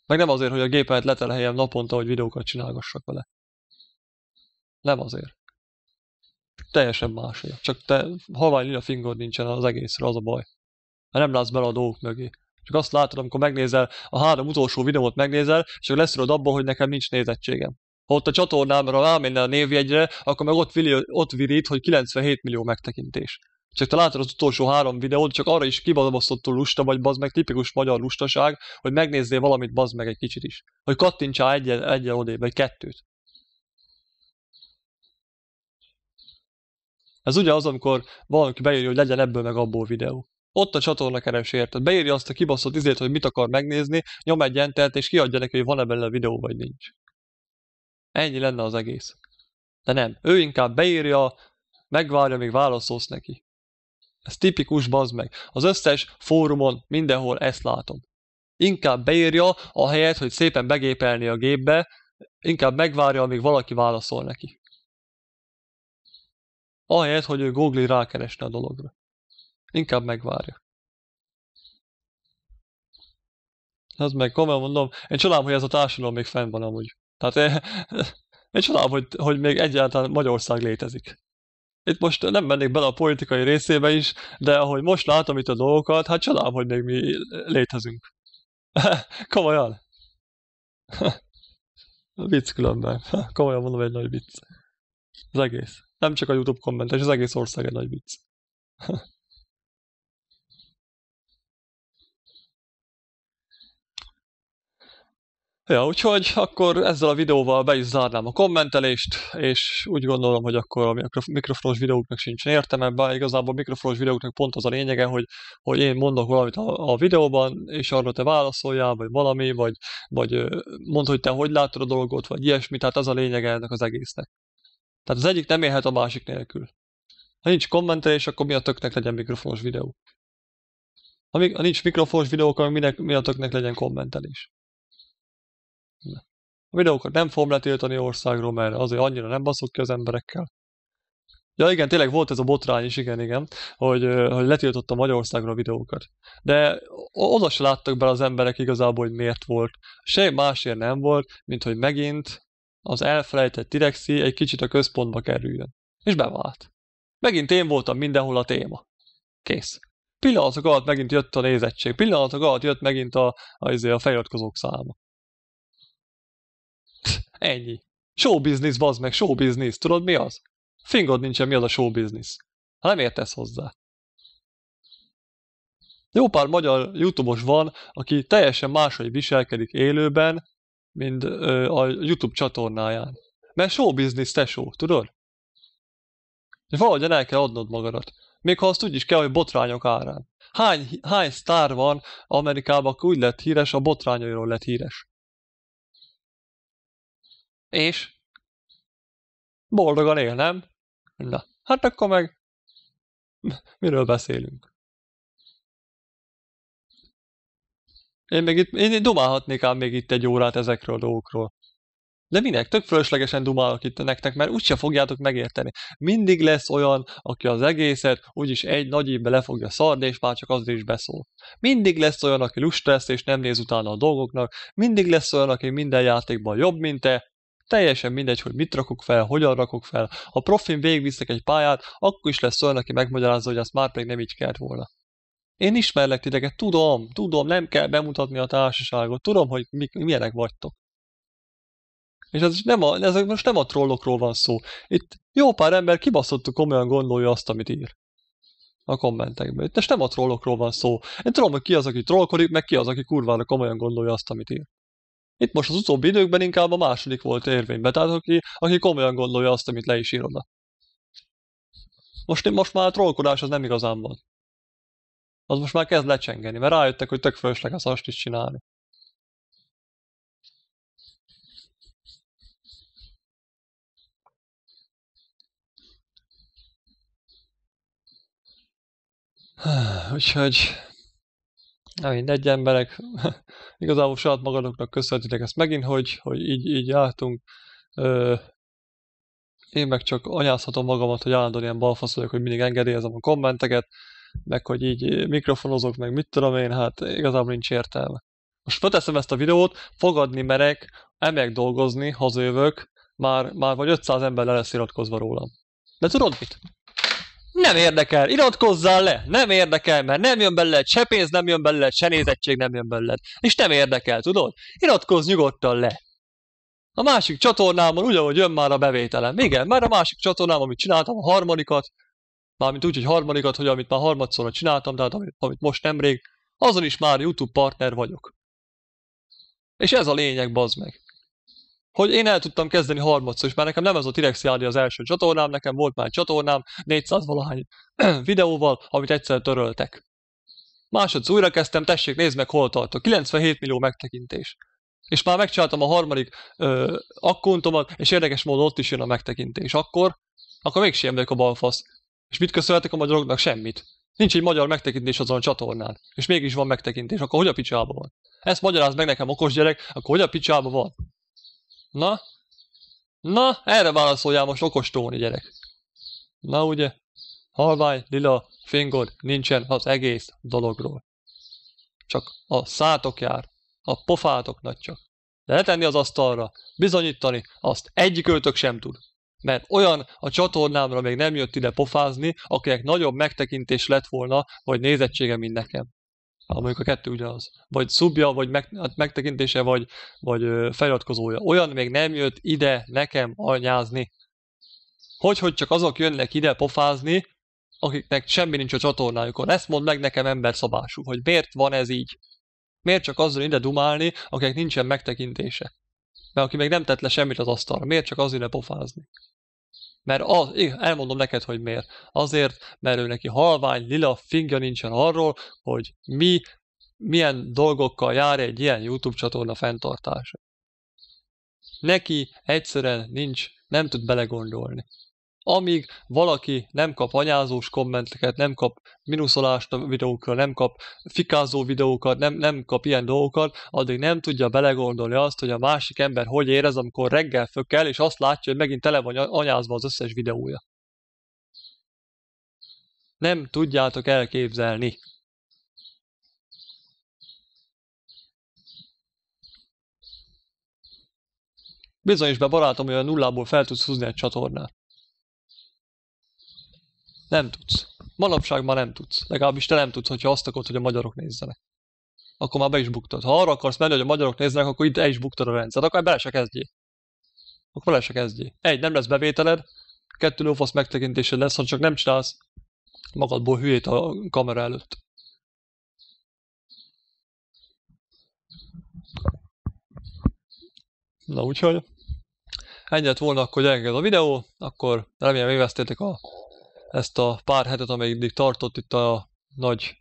Meg nem azért, hogy a gépemet letelhelyem naponta, hogy videókat csinálgassak vele. Nem azért. Teljesen másért. Csak te havány lila fingod nincsen az egészre, az a baj. Mert nem látsz bele a dolgok mögé. Csak azt látod, amikor megnézel, a három utolsó videót megnézel, és csak leszülöd abból, hogy nekem nincs nézettségem ott a csatornámra rámenne a névjegyre, akkor meg ott, vili, ott virít, hogy 97 millió megtekintés. Csak te látod az utolsó három videót, csak arra is kibaszottul lusta, vagy bazd meg tipikus magyar lustaság, hogy megnézzél valamit bazd meg egy kicsit is. Hogy kattintsál egyen, egyen odébb, vagy kettőt. Ez az, amikor valaki beírja, hogy legyen ebből meg abból videó. Ott a csatorna keres érted. Beírja azt a kibaszott izét, hogy mit akar megnézni, nyom egy entert, és kiadja neki, hogy van-e a videó, vagy nincs. Ennyi lenne az egész. De nem, ő inkább beírja, megvárja, még válaszolsz neki. Ez tipikus bazd meg. Az összes fórumon mindenhol ezt látom. Inkább beírja, a helyet, hogy szépen begépelni a gépbe, inkább megvárja, amíg valaki válaszol neki. Ahelyett, hogy ő Google rákeresne a dologra. Inkább megvárja. Az meg komolyan mondom, én csodálom, hogy ez a társadalom még fenn van amúgy. Tehát én eh, (laughs) csodálom, hogy, hogy még egyáltalán Magyarország létezik. Itt most nem mennék bele a politikai részébe is, de ahogy most látom itt a dolgokat, hát csodálom, hogy még mi létezünk. (laughs) Komolyan. (laughs) vicc különben. Komolyan mondom, egy nagy vicc. Az egész. Nem csak a YouTube kommentes, az egész ország egy nagy vicc. Ja, úgyhogy akkor ezzel a videóval be is zárnám a kommentelést, és úgy gondolom, hogy akkor a mikrofonos videóknak sincs értelme, bár igazából a mikrofonos videóknak pont az a lényege, hogy, hogy én mondok valamit a, a videóban, és arra te válaszoljál, vagy valami, vagy, vagy mondd, hogy te hogy látod a dolgot, vagy ilyesmi, tehát ez a lényege ennek az egésznek. Tehát az egyik nem élhet a másik nélkül. Ha nincs kommentelés, akkor mi a töknek legyen mikrofonos videó? Ha, mi, ha nincs mikrofonos videó, akkor mi a töknek legyen kommentelés? A videókat nem fogom letiltani országról, mert azért annyira nem baszok ki az emberekkel. Ja igen, tényleg volt ez a botrány is, igen, igen, hogy, hogy letiltottam Magyarországról a videókat. De oda se láttak bele az emberek igazából, hogy miért volt. Se másért nem volt, mint hogy megint az elfelejtett direkció egy kicsit a központba kerüljön. És bevált. Megint én voltam mindenhol a téma. Kész. Pillanatok alatt megint jött a nézettség, pillanatok alatt jött megint a, a, izé, a feliratkozók száma. Ennyi. Show business, bazd meg, show business. Tudod mi az? Fingod nincsen, mi az a show business. Ha nem értesz hozzá. Jó pár magyar YouTube-os van, aki teljesen máshogy viselkedik élőben, mint ö, a YouTube csatornáján. Mert show business show, tudod? És valahogyan el kell adnod magadat. Még ha azt úgy is kell, hogy botrányok árán. Hány, hány sztár van Amerikában, aki úgy lett híres, a botrányairól lett híres? És? Boldogan él, nem? Na, hát akkor meg miről beszélünk? Én még itt, én dumálhatnék ám még itt egy órát ezekről a dolgokról. De minek? Tök fölöslegesen dumálok itt nektek, mert úgyse fogjátok megérteni. Mindig lesz olyan, aki az egészet úgyis egy nagy évbe le fogja szarni, és már csak az is beszól. Mindig lesz olyan, aki lusta lesz, és nem néz utána a dolgoknak. Mindig lesz olyan, aki minden játékban jobb, mint te teljesen mindegy, hogy mit rakok fel, hogyan rakok fel. Ha profin végigviszek egy pályát, akkor is lesz olyan, aki megmagyarázza, hogy azt már pedig nem így kellett volna. Én ismerlek titeket, tudom, tudom, nem kell bemutatni a társaságot, tudom, hogy mi, milyenek vagytok. És ez nem a, ez most nem a trollokról van szó. Itt jó pár ember kibaszottuk komolyan gondolja azt, amit ír a kommentekben. Itt most nem a trollokról van szó. Én tudom, hogy ki az, aki trollkodik, meg ki az, aki kurvára komolyan gondolja azt, amit ír. Itt most az utóbbi időkben inkább a második volt érvényben, tehát aki, aki komolyan gondolja azt, amit le is írod le. Most, most már a trollkodás az nem igazán van. Az most már kezd lecsengeni, mert rájöttek, hogy tök az azt is csinálni. Úgyhogy Na, egy emberek, (laughs) igazából saját magadoknak köszönhetitek ezt megint, hogy, hogy így, így jártunk. Ö, én meg csak anyázhatom magamat, hogy állandóan ilyen balfasz vagyok, hogy mindig engedélyezem a kommenteket, meg hogy így mikrofonozok, meg mit tudom én, hát igazából nincs értelme. Most felteszem ezt a videót, fogadni merek, emek dolgozni, hazajövök, már, már vagy 500 ember le lesz iratkozva rólam. De tudod mit? nem érdekel, iratkozzál le, nem érdekel, mert nem jön belőled se pénz, nem jön belőled se nézettség, nem jön belőled. És nem érdekel, tudod? Iratkozz nyugodtan le. A másik csatornámon ugyanúgy jön már a bevételem. Igen, már a másik csatornámon, amit csináltam, a harmadikat, mármint úgy, hogy harmadikat, hogy amit már harmadszorra csináltam, tehát amit, amit most nemrég, azon is már YouTube partner vagyok. És ez a lényeg, bazd meg hogy én el tudtam kezdeni harmadszor, és már nekem nem ez volt Irexiádi az első csatornám, nekem volt már egy csatornám 400 valahány (clears throat) videóval, amit egyszer töröltek. Másodszor újra kezdtem, tessék, nézd meg, hol tartok. 97 millió megtekintés. És már megcsináltam a harmadik ö, akkontomat, és érdekes módon ott is jön a megtekintés. Akkor, akkor még sem vagyok a balfasz. És mit köszönhetek a magyaroknak? Semmit. Nincs egy magyar megtekintés azon a csatornán. És mégis van megtekintés. Akkor hogy a picsába van? Ezt magyaráz meg nekem okos gyerek, akkor hogy a picsába van? Na? Na, erre válaszoljál most okostóni, gyerek. Na ugye, halvány, lila, fingod nincsen az egész dologról. Csak a szátok jár, a nagy csak. De letenni az asztalra, bizonyítani, azt egyik költök sem tud. Mert olyan a csatornámra még nem jött ide pofázni, akinek nagyobb megtekintés lett volna, vagy nézettsége, mint nekem. Hát, mondjuk a kettő ugyanaz. Vagy szubja, vagy meg, hát megtekintése, vagy, vagy feliratkozója. Olyan még nem jött ide nekem anyázni. Hogy, hogy csak azok jönnek ide pofázni, akiknek semmi nincs a csatornájukon. Ezt mond meg nekem ember szabású, hogy miért van ez így. Miért csak azzal ide dumálni, akinek nincsen megtekintése. Mert aki még nem tett le semmit az asztalra, miért csak az ide pofázni. Mert az, elmondom neked, hogy miért. Azért, mert ő neki halvány, lila fingja nincsen arról, hogy mi, milyen dolgokkal jár egy ilyen YouTube csatorna fenntartása. Neki egyszerűen nincs, nem tud belegondolni. Amíg valaki nem kap anyázós kommenteket, nem kap minuszolást a videókra, nem kap fikázó videókat, nem, nem kap ilyen dolgokat, addig nem tudja belegondolni azt, hogy a másik ember hogy érez, amikor reggel fökel, és azt látja, hogy megint tele van anyázva az összes videója. Nem tudjátok elképzelni. Bizony is be barátom, hogy a nullából fel tudsz húzni egy csatornát. Nem tudsz. Manapság már nem tudsz. Legalábbis te nem tudsz, hogyha azt akarod, hogy a magyarok nézzenek. Akkor már be is buktad. Ha arra akarsz menni, hogy a magyarok nézzenek, akkor itt el is buktad a rendszert. Akkor bele se kezdjél. Akkor bele se kezdjél. Egy, nem lesz bevételed, kettő lófasz megtekintésed lesz, ha csak nem csinálsz magadból hülyét a kamera előtt. Na úgyhogy ennyi lett volna akkor gyerekek a videó, akkor remélem éveztétek a ezt a pár hetet, ameddig tartott itt a nagy,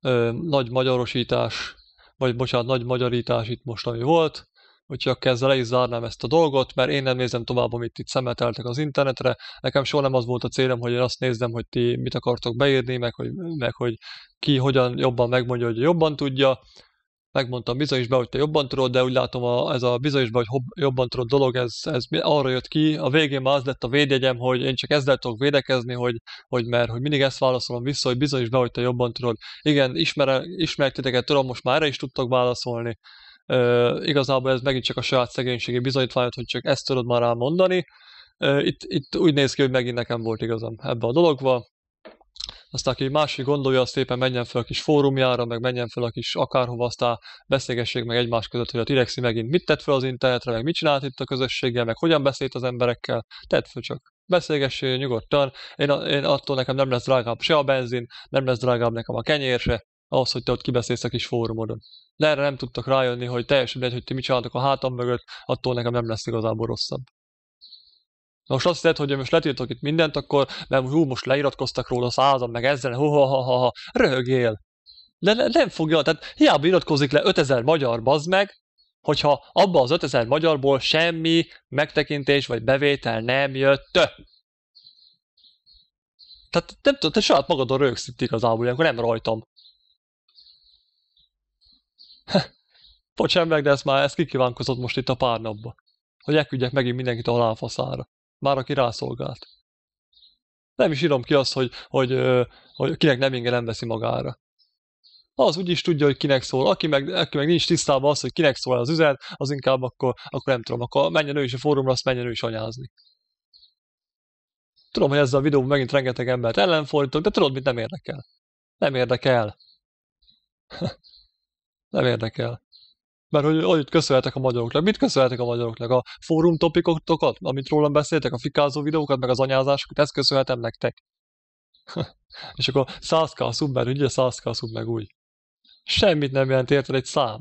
ö, nagy magyarosítás, vagy bocsánat, nagy magyarítás itt most, ami volt, úgyhogy akkor ezzel le is zárnám ezt a dolgot, mert én nem nézem tovább, amit itt szemeteltek az internetre. Nekem soha nem az volt a célom, hogy én azt nézzem, hogy ti mit akartok beírni, meg hogy, meg hogy ki hogyan jobban megmondja, hogy jobban tudja megmondtam bizonyos be, hogy te jobban tudod, de úgy látom a, ez a bizonyos be, hogy hob, jobban tudod dolog, ez, ez arra jött ki. A végén már az lett a védjegyem, hogy én csak ezzel tudok védekezni, hogy, hogy mert hogy mindig ezt válaszolom vissza, hogy bizonyos be, hogy te jobban tudod. Igen, ismer, tudom, most már erre is tudtok válaszolni. E, igazából ez megint csak a saját szegénységi bizonyítványod, hogy csak ezt tudod már rám mondani. Ö, itt, itt úgy néz ki, hogy megint nekem volt igazam ebbe a dologba aztán aki másik gondolja, azt éppen menjen fel a kis fórumjára, meg menjen fel a kis akárhova, aztán beszélgessék meg egymás között, hogy a Tirexi megint mit tett fel az internetre, meg mit csinált itt a közösséggel, meg hogyan beszélt az emberekkel, tett fel csak. Beszélgessél nyugodtan, én, én attól nekem nem lesz drágább se a benzin, nem lesz drágább nekem a kenyér se, ahhoz, hogy te ott kibeszélsz a kis fórumodon. De erre nem tudtak rájönni, hogy teljesen egy, hogy ti mit csináltok a hátam mögött, attól nekem nem lesz igazából rosszabb. Na most azt hiszed, hogy most letiltok itt mindent, akkor, mert hú, most leiratkoztak róla százan, meg ezzel, ha ha ha ha röhögél. De ne, nem fogja, tehát hiába iratkozik le 5000 magyar, bazd meg, hogyha abba az 5000 magyarból semmi megtekintés vagy bevétel nem jött. Tehát nem tudod, te saját magadon rögsz itt igazából, akkor nem rajtam. Bocsánat meg, de ezt már ezt kikívánkozott most itt a pár napban, hogy elküldjek megint mindenkit a halálfaszára már aki rászolgált. Nem is írom ki azt, hogy, hogy, hogy kinek nem inge nem veszi magára. Az úgyis is tudja, hogy kinek szól. Aki meg, aki meg nincs tisztában az, hogy kinek szól az üzenet, az inkább akkor, akkor nem tudom, akkor menjen ő is a fórumra, azt menjen ő is anyázni. Tudom, hogy ezzel a videóban megint rengeteg embert ellenfordítok, de tudod, mit nem érdekel. Nem érdekel. (laughs) nem érdekel mert hogy annyit köszönhetek a magyaroknak. Mit köszönhetek a magyaroknak? A fórum topikotokat, amit rólam beszéltek, a fikázó videókat, meg az anyázásokat, ezt köszönhetem nektek. (laughs) És akkor 100k a szub, mert ugye 100k a szub, meg úgy. Semmit nem jelent érted egy szám.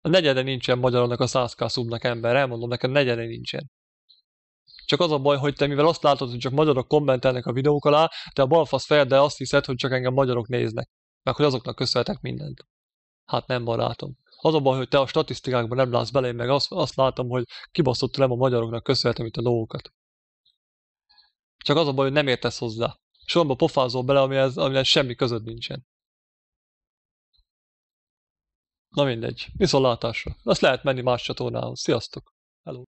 A negyede nincsen magyaronak a 100k szubnak ember, elmondom neked, negyede nincsen. Csak az a baj, hogy te mivel azt látod, hogy csak magyarok kommentelnek a videók alá, te a balfasz fejeddel azt hiszed, hogy csak engem magyarok néznek. Meg hogy azoknak köszönhetek mindent. Hát nem barátom. Az a baj, hogy te a statisztikákban nem látsz bele, én meg azt, azt látom, hogy kibaszott nem a magyaroknak köszönhetem itt a dolgokat. Csak az a baj, hogy nem értesz hozzá. Sorba pofázol bele, amihez, amihez semmi között nincsen. Na mindegy, viszontlátásra. Azt lehet menni más csatornához. Sziasztok! Hello!